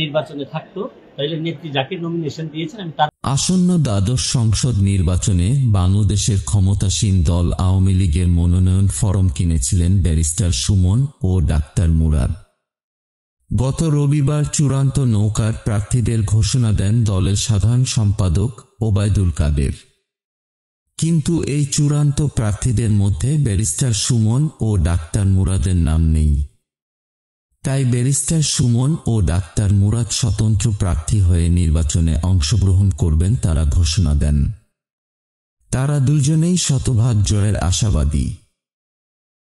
নির্বাচনে থাকতো তাহলে নেত্রী যাকে নমিনেশন দিয়েছেন আমি তার আসন্ন দ্বাদশ সংসদ নির্বাচনে বাংলাদেশের ক্ষমতাসীন দল আওয়ামী লীগের মনোনয়ন ফরম কিনেছিলেন ব্যারিস্টার সুমন ও ডাক্তার মুরাদ গত রবিবার চূড়ান্ত নৌকার প্রার্থীদের ঘোষণা দেন দলের সাধারণ সম্পাদক ওবায়দুল কাদের কিন্তু এই চূড়ান্ত প্রার্থীদের মধ্যে ব্যারিস্টার সুমন ও ডাক্তার মুরাদের নাম নেই তাই ব্যারিস্টার সুমন ও ডাক্তার মুরাদ স্বতন্ত্র প্রার্থী হয়ে নির্বাচনে অংশগ্রহণ করবেন তারা ঘোষণা দেন তারা দুজনেই শতভাগ জয়ের আশাবাদী